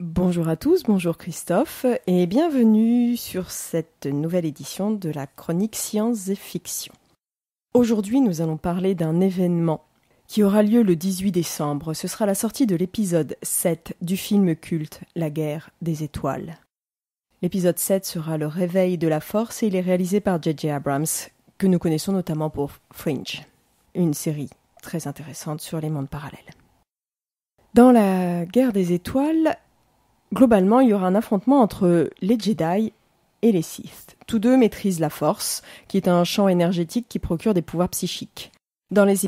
Bonjour à tous, bonjour Christophe et bienvenue sur cette nouvelle édition de la chronique Sciences et Fiction. Aujourd'hui nous allons parler d'un événement qui aura lieu le 18 décembre. Ce sera la sortie de l'épisode 7 du film culte La guerre des étoiles. L'épisode 7 sera le réveil de la force et il est réalisé par J.J. Abrams, que nous connaissons notamment pour Fringe, une série très intéressante sur les mondes parallèles. Dans la guerre des étoiles, globalement, il y aura un affrontement entre les Jedi et les Sith. Tous deux maîtrisent la force, qui est un champ énergétique qui procure des pouvoirs psychiques. Dans les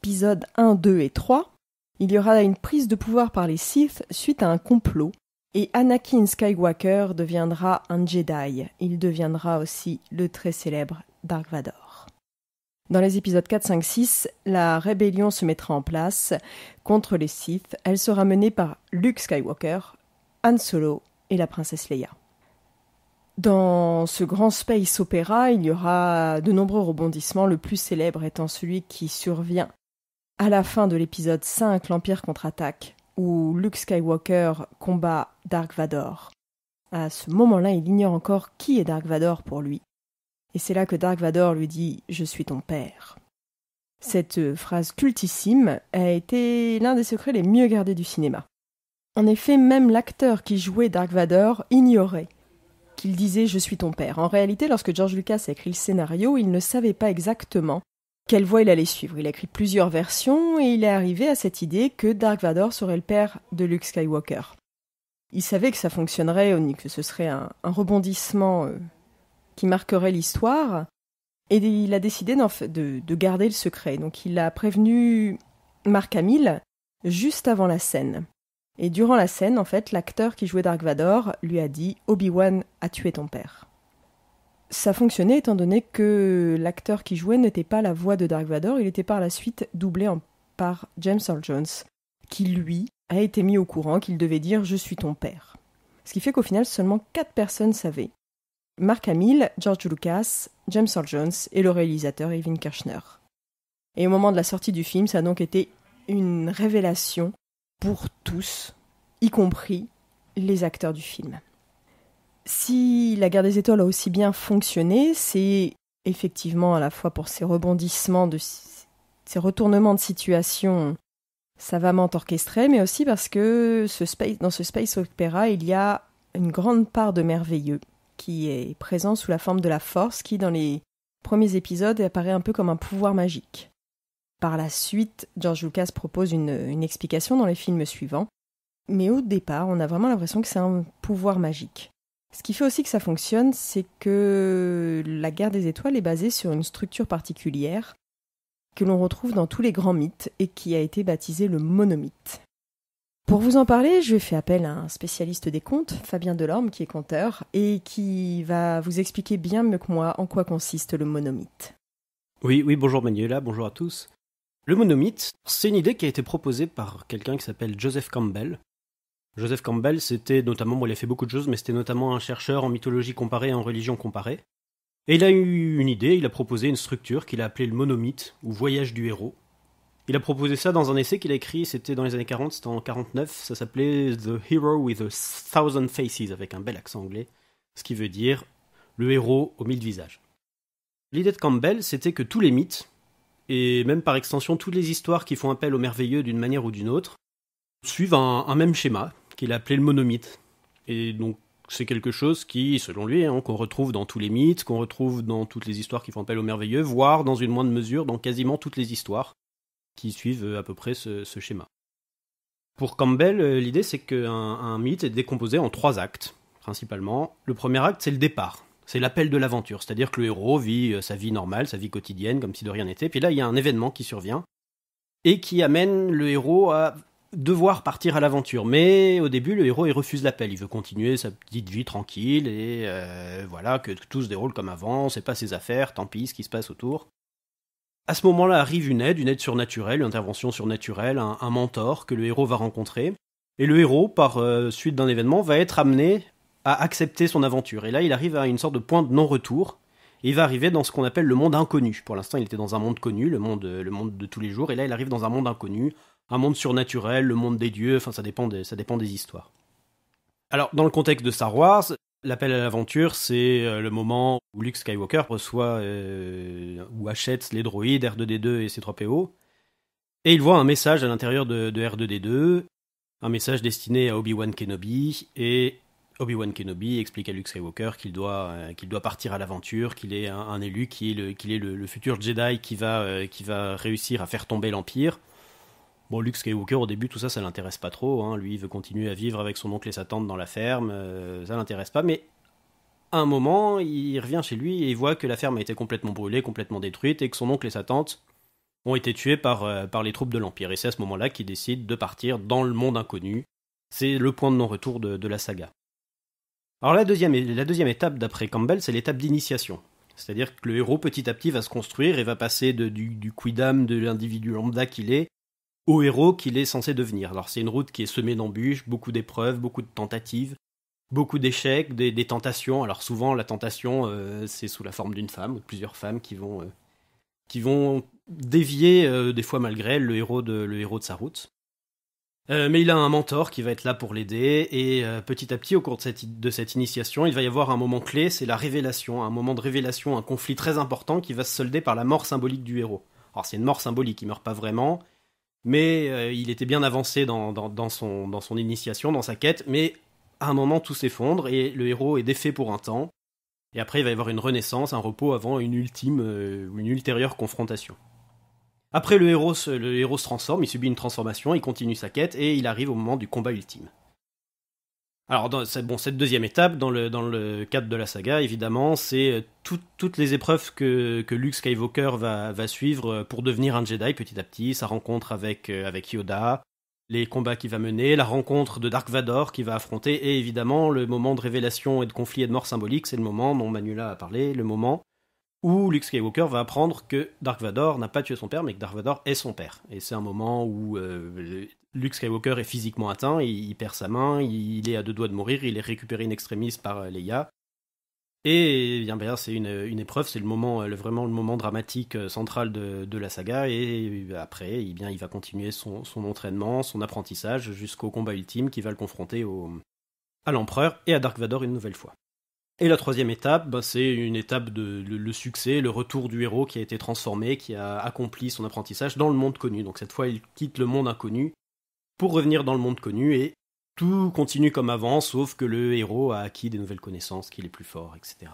épisodes 1, 2 et 3, il y aura une prise de pouvoir par les Sith suite à un complot, et Anakin Skywalker deviendra un Jedi. Il deviendra aussi le très célèbre Dark Vador. Dans les épisodes 4, 5, 6, la rébellion se mettra en place contre les Sith. Elle sera menée par Luke Skywalker, Han Solo et la princesse Leia. Dans ce grand space opéra, il y aura de nombreux rebondissements, le plus célèbre étant celui qui survient à la fin de l'épisode 5, l'Empire contre-attaque, où Luke Skywalker combat Dark Vador. À ce moment-là, il ignore encore qui est Dark Vador pour lui et c'est là que Dark Vador lui dit Je suis ton père. Cette euh, phrase cultissime a été l'un des secrets les mieux gardés du cinéma. En effet, même l'acteur qui jouait Dark Vador ignorait qu'il disait Je suis ton père. En réalité, lorsque George Lucas a écrit le scénario, il ne savait pas exactement quelle voie il allait suivre. Il a écrit plusieurs versions et il est arrivé à cette idée que Dark Vador serait le père de Luke Skywalker. Il savait que ça fonctionnerait, que ce serait un rebondissement euh, qui marquerait l'histoire, et il a décidé de, garder le secret. Donc il a prévenu Marc Hamill juste avant la scène. Et durant la scène, en fait, l'acteur qui jouait Dark Vador lui a dit Obi-Wan a tué ton père. Ça fonctionnait étant donné que l'acteur qui jouait n'était pas la voix de Dark Vador, il était par la suite doublé en, par James Earl Jones, qui lui a été mis au courant qu'il devait dire Je suis ton père. Ce qui fait qu'au final, seulement quatre personnes savaient Mark Hamill, George Lucas, James Earl Jones et le réalisateur Evan Kirchner. Et au moment de la sortie du film, ça a donc été une révélation pour tous, y compris les acteurs du film. Si La guerre des étoiles a aussi bien fonctionné, c'est effectivement à la fois pour ses rebondissements, de, ses retournements de situation savamment orchestrés, mais aussi parce que dans ce space opéra, il y a une grande part de merveilleux qui est présent sous la forme de la force qui, dans les premiers épisodes, apparaît un peu comme un pouvoir magique. Par la suite, George Lucas propose une, explication dans les films suivants, mais au départ, on a vraiment l'impression que c'est un pouvoir magique. Ce qui fait aussi que ça fonctionne, c'est que la guerre des étoiles est basée sur une structure particulière que l'on retrouve dans tous les grands mythes et qui a été baptisée le monomythe. Pour vous en parler, je fais appel à un spécialiste des contes, Fabien Delorme, qui est conteur, et qui va vous expliquer bien mieux que moi en quoi consiste le monomythe. Oui, oui, bonjour Manuela, bonjour à tous. Le monomythe, c'est une idée qui a été proposée par quelqu'un qui s'appelle Joseph Campbell. Joseph Campbell, c'était notamment, bon, il a fait beaucoup de choses, mais c'était notamment un chercheur en mythologie comparée et en religion comparée. Et il a eu une idée, il a proposé une structure qu'il a appelée le monomythe, ou voyage du héros, il a proposé ça dans un essai qu'il a écrit, c'était dans les années 40, c'était en 49, ça s'appelait The Hero with a Thousand Faces, avec un bel accent anglais, ce qui veut dire le héros aux mille visages. L'idée de Campbell, c'était que tous les mythes, et même par extension toutes les histoires qui font appel au merveilleux d'une manière ou d'une autre, suivent un, même schéma, qu'il a appelé le monomythe. Et donc c'est quelque chose qui, selon lui, hein, qu'on retrouve dans tous les mythes, qu'on retrouve dans toutes les histoires qui font appel au merveilleux, voire dans une moindre mesure dans quasiment toutes les histoires qui suivent euh, à peu près ce, schéma. Pour Campbell, euh, l'idée c'est qu'un un mythe est décomposé en trois actes, principalement. Le premier acte, c'est le départ. C'est l'appel de l'aventure, c'est-à-dire que le héros vit euh, sa vie normale, sa vie quotidienne, comme si de rien n'était. Puis là, il y a un événement qui survient et qui amène le héros à devoir partir à l'aventure. Mais au début, le héros, il refuse l'appel. Il veut continuer sa petite vie tranquille et voilà, que tout se déroule comme avant, c'est pas ses affaires, tant pis ce qui se passe autour. À ce moment-là arrive une aide, une aide surnaturelle, une intervention surnaturelle, un, mentor que le héros va rencontrer. Et le héros, par euh, suite d'un événement, va être amené à accepter son aventure. Et là, il arrive à une sorte de point de non-retour. Et il va arriver dans ce qu'on appelle le monde inconnu. Pour l'instant, il était dans un monde connu, le monde, le monde de tous les jours. Et là, il arrive dans un monde inconnu, un monde surnaturel, le monde des dieux. Enfin, ça dépend, ça dépend des histoires. Alors, dans le contexte de Star Wars, L'appel à l'aventure, c'est euh, le moment où Luke Skywalker reçoit euh, ou achète les droïdes R2D2 et C3PO. Et il voit un message à l'intérieur de, R2D2, un message destiné à Obi-Wan Kenobi. Et Obi-Wan Kenobi explique à Luke Skywalker qu'il doit, euh, qu'il doit partir à l'aventure, qu'il est un, élu, qu'il est, le, futur Jedi qui va réussir à faire tomber l'Empire. Bon, Luke Skywalker, au début, tout ça, ça l'intéresse pas trop. Hein. Lui, il veut continuer à vivre avec son oncle et sa tante dans la ferme. ça euh, ça l'intéresse pas. Mais à un moment, il revient chez lui et il voit que la ferme a été complètement brûlée, complètement détruite, et que son oncle et sa tante ont été tués par, euh, par les troupes de l'Empire. Et c'est à ce moment-là qu'il décide de partir dans le monde inconnu. C'est le point de non-retour de, la saga. Alors la deuxième, étape d'après Campbell, c'est l'étape d'initiation. C'est-à-dire que le héros petit à petit va se construire et va passer du, du quidam de l'individu lambda qu'il est au héros qu'il est censé devenir. Alors c'est une route qui est semée d'embûches, beaucoup d'épreuves, beaucoup de tentatives, beaucoup d'échecs, des, tentations. Alors souvent la tentation euh, c'est sous la forme d'une femme ou de plusieurs femmes qui vont, euh, qui vont dévier euh, des fois malgré le héros de, le héros de sa route. mais il a un mentor qui va être là pour l'aider et petit à petit au cours de cette, de cette initiation il va y avoir un moment clé, c'est la révélation, un moment de révélation, un conflit très important qui va se solder par la mort symbolique du héros. Alors c'est une mort symbolique, il meurt pas vraiment, mais euh, il était bien avancé dans, son, dans son initiation, dans sa quête, mais à un moment tout s'effondre et le héros est défait pour un temps, et après il va y avoir une renaissance, un repos avant une ultime euh, ou une ultérieure confrontation. Après le héros, le héros se transforme, il subit une transformation, il continue sa quête et il arrive au moment du combat ultime. Alors, dans, cette deuxième étape, dans le, cadre de la saga, évidemment, c'est euh, toutes les épreuves que, Luke Skywalker va, suivre euh, pour devenir un Jedi petit à petit, sa rencontre euh, avec, Yoda, les combats qu'il va mener, la rencontre de Dark Vador qu'il va affronter, et évidemment, le moment de révélation et de conflit et de mort symbolique, c'est le moment dont Manuela a parlé, le moment où Luke Skywalker va apprendre que Dark Vador n'a pas tué son père, mais que Dark Vador est son père. Et c'est un moment où Luke Skywalker est physiquement atteint, il, perd sa main, il, est à deux doigts de mourir, il est récupéré in extremis par euh, Leia. Et eh bien, c'est une, épreuve, c'est le moment, vraiment le moment dramatique euh, central de, la saga. Et euh, après, eh bien, il va continuer son, entraînement, son apprentissage jusqu'au combat ultime qui va le confronter au, à l'empereur et à Dark Vador une nouvelle fois. Et la troisième étape, bah, c'est une étape de le, succès, le retour du héros qui a été transformé, qui a accompli son apprentissage dans le monde connu. Donc cette fois, il quitte le monde inconnu pour revenir dans le monde connu et tout continue comme avant, sauf que le héros a acquis des nouvelles connaissances, qu'il est plus fort, etc.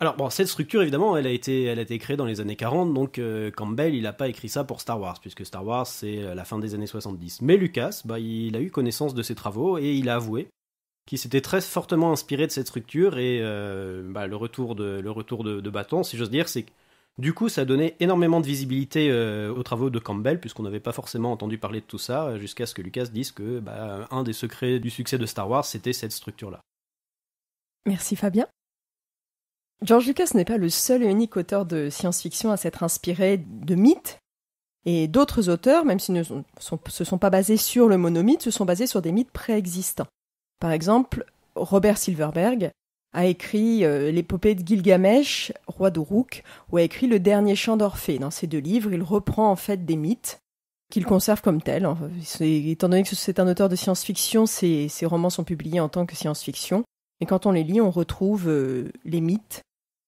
Alors bon, cette structure évidemment, elle a été, elle a été créée dans les années 40, donc euh, Campbell, il n'a pas écrit ça pour Star Wars, puisque Star Wars c'est euh, la fin des années 70. Mais Lucas, bah, il a eu connaissance de ses travaux et il a avoué qu'il s'était très fortement inspiré de cette structure et euh, bah, le retour de, le retour de, de bâton, si j'ose dire, c'est que du coup, ça a donné énormément de visibilité euh, aux travaux de Campbell, puisqu'on n'avait pas forcément entendu parler de tout ça, jusqu'à ce que Lucas dise que bah, un des secrets du succès de Star Wars, c'était cette structure-là. Merci Fabien. George Lucas n'est pas le seul et unique auteur de science-fiction à s'être inspiré de mythes. Et d'autres auteurs, même s'ils ne se sont pas basés sur le monomythe, se sont basés sur des mythes préexistants. Par exemple, Robert Silverberg a écrit euh, l'épopée de Gilgamesh, roi de ou a écrit le dernier chant d'Orphée. Dans ces deux livres, il reprend en fait des mythes qu'il conserve comme tels. Hein. étant donné que c'est un auteur de science-fiction, ses, romans sont publiés en tant que science-fiction. Et quand on les lit, on retrouve euh, les mythes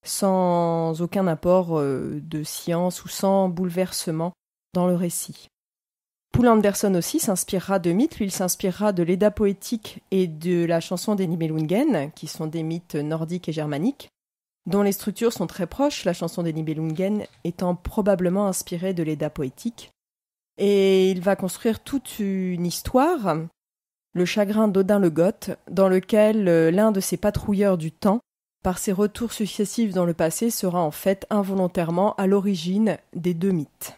sans aucun apport euh, de science ou sans bouleversement dans le récit. Poul Anderson aussi s'inspirera de mythes. Lui, il s'inspirera de l'Eda poétique et de la chanson des Nibelungen, qui sont des mythes nordiques et germaniques, dont les structures sont très proches, la chanson des Nibelungen étant probablement inspirée de l'Eda poétique. Et il va construire toute une histoire, le chagrin d'Odin le Goth, dans lequel euh, l'un de ses patrouilleurs du temps, par ses retours successifs dans le passé, sera en fait involontairement à l'origine des deux mythes.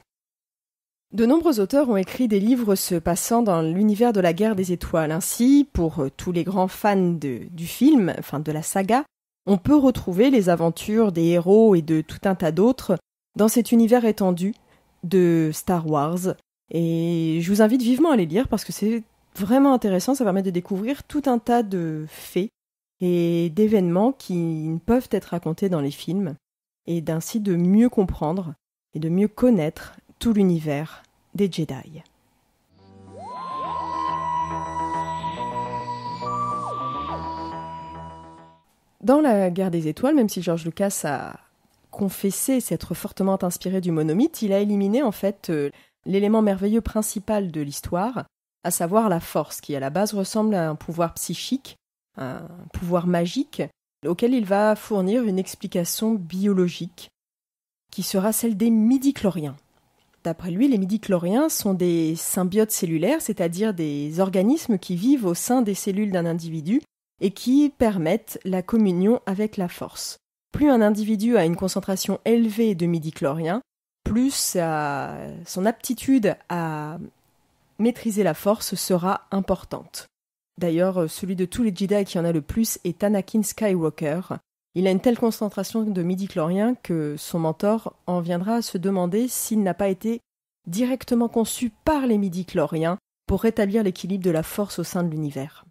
De nombreux auteurs ont écrit des livres se passant dans l'univers de la guerre des étoiles. Ainsi, pour euh, tous les grands fans de, du film, enfin de la saga, on peut retrouver les aventures des héros et de tout un tas d'autres dans cet univers étendu de Star Wars. Et je vous invite vivement à les lire parce que c'est vraiment intéressant, ça permet de découvrir tout un tas de faits et d'événements qui ne peuvent être racontés dans les films, et d'ainsi de mieux comprendre et de mieux connaître tout l'univers des Jedi. Dans la guerre des étoiles, même si George Lucas a confessé s'être fortement inspiré du monomythe, il a éliminé en fait euh, l'élément merveilleux principal de l'histoire, à savoir la force, qui à la base ressemble à un pouvoir psychique, un pouvoir magique, auquel il va fournir une explication biologique, qui sera celle des midi-chloriens. D'après lui, les midi sont des symbiotes cellulaires, c'est-à-dire des organismes qui vivent au sein des cellules d'un individu et qui permettent la communion avec la force. Plus un individu a une concentration élevée de midi-chloriens, plus son aptitude à maîtriser la force sera importante. D'ailleurs, celui de tous les Jedi qui en a le plus est Anakin Skywalker, il a une telle concentration de midi que son mentor en viendra à se demander s'il n'a pas été directement conçu par les midi-chloriens pour rétablir l'équilibre de la force au sein de l'univers.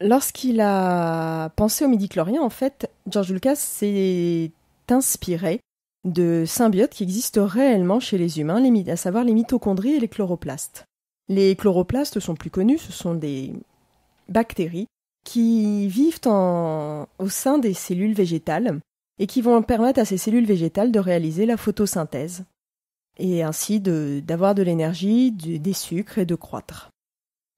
Lorsqu'il a pensé aux midi en fait, George Lucas s'est inspiré de symbiotes qui existent réellement chez les humains, à savoir les mitochondries et les chloroplastes. Les chloroplastes sont plus connus, ce sont des bactéries qui vivent au sein des cellules végétales et qui vont permettre à ces cellules végétales de réaliser la photosynthèse et ainsi d'avoir de, l'énergie, des sucres et de croître.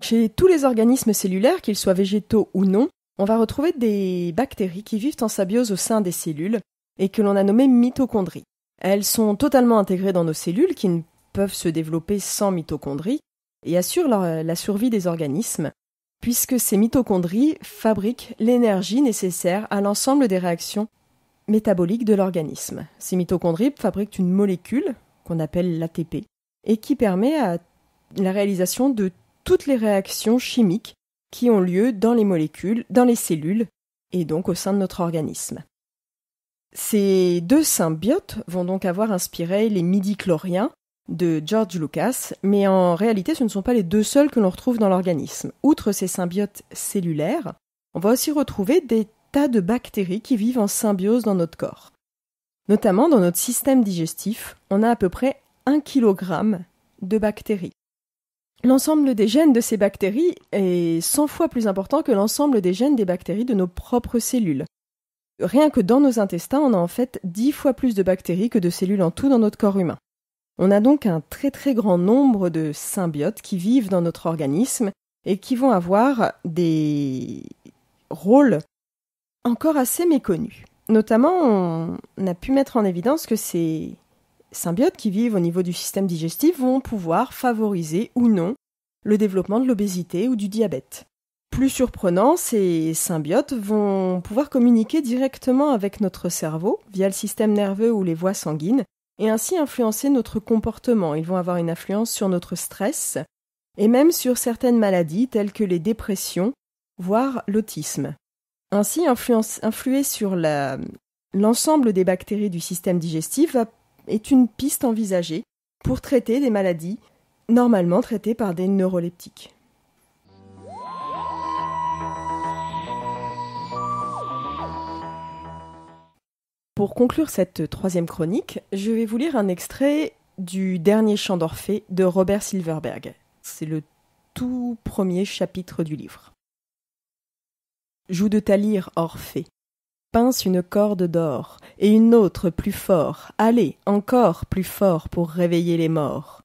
Chez tous les organismes cellulaires, qu'ils soient végétaux ou non, on va retrouver des bactéries qui vivent en symbiose au sein des cellules et que l'on a nommées mitochondries. Elles sont totalement intégrées dans nos cellules qui ne peuvent se développer sans mitochondries et assurent la survie des organismes puisque ces mitochondries fabriquent l'énergie nécessaire à l'ensemble des réactions métaboliques de l'organisme. Ces mitochondries fabriquent une molécule qu'on appelle l'ATP et qui permet à la réalisation de toutes les réactions chimiques qui ont lieu dans les molécules, dans les cellules et donc au sein de notre organisme. Ces deux symbiotes vont donc avoir inspiré les midichloriens, de George Lucas, mais en réalité ce ne sont pas les deux seuls que l'on retrouve dans l'organisme. Outre ces symbiotes cellulaires, on va aussi retrouver des tas de bactéries qui vivent en symbiose dans notre corps. Notamment dans notre système digestif, on a à peu près 1 kg de bactéries. L'ensemble des gènes de ces bactéries est 100 fois plus important que l'ensemble des gènes des bactéries de nos propres cellules. Rien que dans nos intestins, on a en fait 10 fois plus de bactéries que de cellules en tout dans notre corps humain. On a donc un très très grand nombre de symbiotes qui vivent dans notre organisme et qui vont avoir des rôles encore assez méconnus. Notamment, on a pu mettre en évidence que ces symbiotes qui vivent au niveau du système digestif vont pouvoir favoriser ou non le développement de l'obésité ou du diabète. Plus surprenant, ces symbiotes vont pouvoir communiquer directement avec notre cerveau via le système nerveux ou les voies sanguines, et ainsi influencer notre comportement. Ils vont avoir une influence sur notre stress et même sur certaines maladies telles que les dépressions, voire l'autisme. Ainsi, influer sur l'ensemble des bactéries du système digestif est une piste envisagée pour traiter des maladies normalement traitées par des neuroleptiques. Pour conclure cette troisième chronique, je vais vous lire un extrait du dernier chant d'Orphée de Robert Silverberg. C'est le tout premier chapitre du livre. Joue de ta lyre, Orphée. Pince une corde d'or, et une autre plus fort, allez, encore plus fort pour réveiller les morts.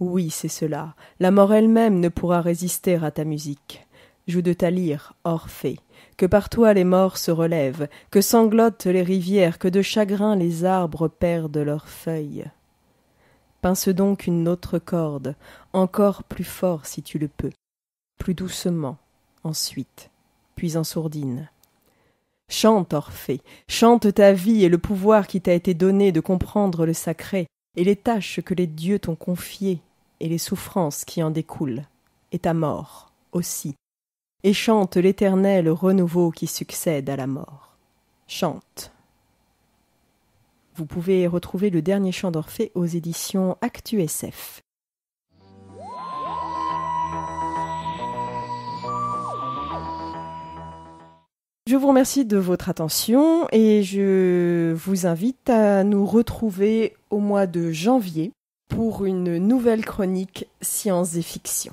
Oui, c'est cela, la mort elle-même ne pourra résister à ta musique. Joue de ta lyre, Orphée que par toi les morts se relèvent, que sanglotent les rivières, que de chagrin les arbres perdent leurs feuilles. Pince donc une autre corde, encore plus fort si tu le peux, plus doucement, ensuite, puis en sourdine. Chante, Orphée, chante ta vie et le pouvoir qui t'a été donné de comprendre le sacré, et les tâches que les dieux t'ont confiées, et les souffrances qui en découlent, et ta mort aussi, et chante l'éternel renouveau qui succède à la mort. Chante. Vous pouvez retrouver le dernier chant d'Orphée aux éditions ActuSF. Je vous remercie de votre attention et je vous invite à nous retrouver au mois de janvier pour une nouvelle chronique Science et Fiction.